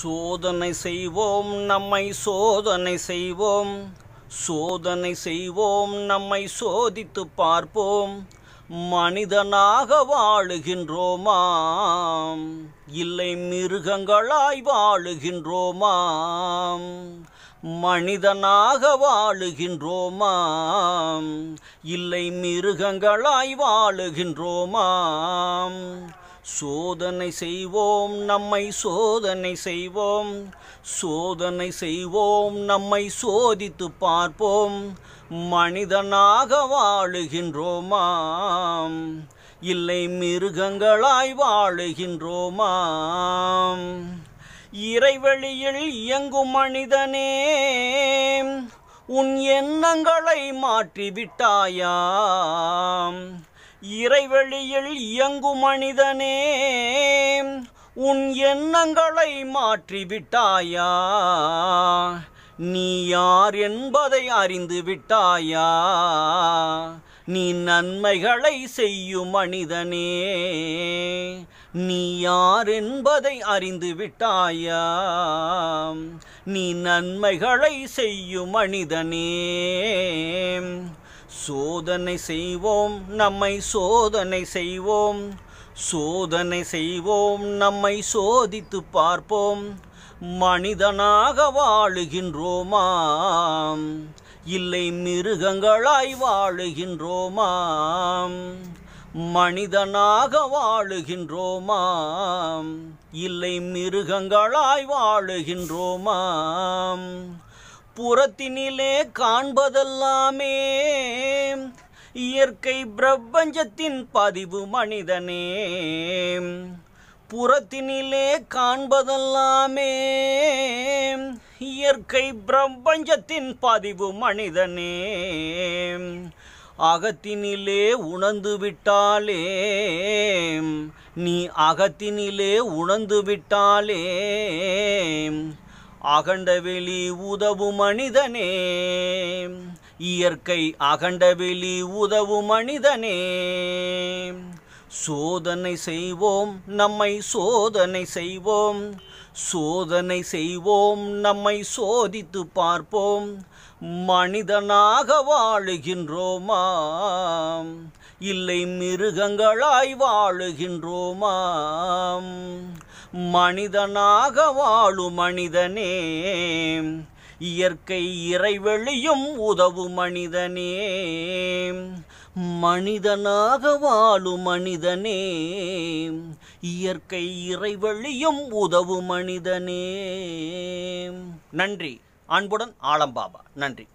சோதனை செய்வோம் நம்மை சோதனை செய்வோம் சோதனை செய்வோம் நம்மை சோதித்து பார்ப்போம் மனிதனாக வாழுகின்றோமாம் இல்லை மிருகங்களாய் வாழுகின்றோமாம் மனிதனாக வாழுகின்றோமாம் இல்லை மிருகங்களாய் வாழுகின்றோமாம் சோதனை செய்வோம் நம்மை சோதனை செய்வோம் சோதனை செய்வோம் நம்மை சோதித்து பார்ப்போம் மனிதனாக வாழுகின்றோமாம் இல்லை மிருகங்களாய் வாழுகின்றோமாம் இறைவழியில் இயங்கும் மனிதனே உன் எண்ணங்களை மாற்றிவிட்டாயாம் இறைவெளியில் இயங்கு மனிதனே உன் எண்ணங்களை மாற்றிவிட்டாயா நீ யார் என்பதை அறிந்து விட்டாயா நீ நன்மைகளை செய்யும் மனிதனே நீ யார் என்பதை அறிந்து விட்டாயா நீ நன்மைகளை செய்யும் மனிதனே சோதனை செய்வோம் நம்மை சோதனை செய்வோம் சோதனை செய்வோம் நம்மை சோதித்து பார்ப்போம் மனிதனாக வாழுகின்றோமாம் இல்லை மிருகங்களாய் வாழுகின்றோமாம் மனிதனாக வாழுகின்றோமாம் இல்லை மிருகங்களாய் வாழுகின்றோமாம் புறத்தினிலே காண்பதெல்லாமே இயற்கை பிரபஞ்சத்தின் பதிவு மனிதனே புறத்தினிலே காண்பதெல்லாமே இயற்கை பிரபஞ்சத்தின் பதிவு மனிதனே அகத்தினிலே உணர்ந்து விட்டாலே நீ அகத்தினிலே உணர்ந்து விட்டாலே அகண்டவெளி உதவு மனிதனே இயற்கை அகண்டவெளி உதவு மனிதனே சோதனை செய்வோம் நம்மை சோதனை செய்வோம் சோதனை செய்வோம் நம்மை சோதித்து பார்ப்போம் மனிதனாக வாழுகின்றோமா இல்லை மிருகங்களாய் வாழுகின்றோமாம் மனிதனாக வாழு மனிதனே இயற்கை இறைவெளியும் உதவு மனிதனே மனிதனாக வாழு மனிதனே இயற்கை இறைவழியும் உதவு மனிதனே நன்றி அன்புடன் ஆலம்பாபா நன்றி